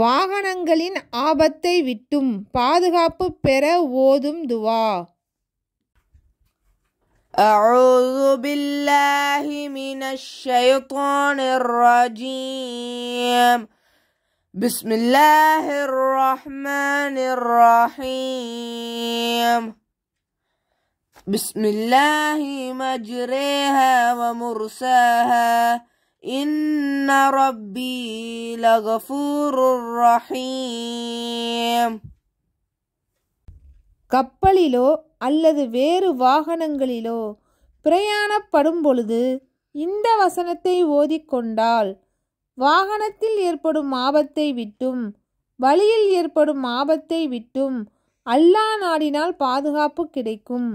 வாகனங்களின் ஆபத்தை விட்டும் பாதுகாப்பு பெற ஓதும் துவா أعوذ بالله من الشيطان الرجيم بسم الله الرحمن الرحيم بسم الله مجريها ومرساها إن ربي لغفور رحيم கப்பலிலோ அல்லது வேறு வாகனங்களிலோ பிரயாணப்படும் பொழுது இந்த வசனத்தை ஓதிக்கொண்டால் வாகனத்தில் ஏற்படும் ஆபத்தை விட்டும் வழியில் ஏற்படும் ஆபத்தை விட்டும் அல்லா நாடினால் பாதுகாப்பு கிடைக்கும்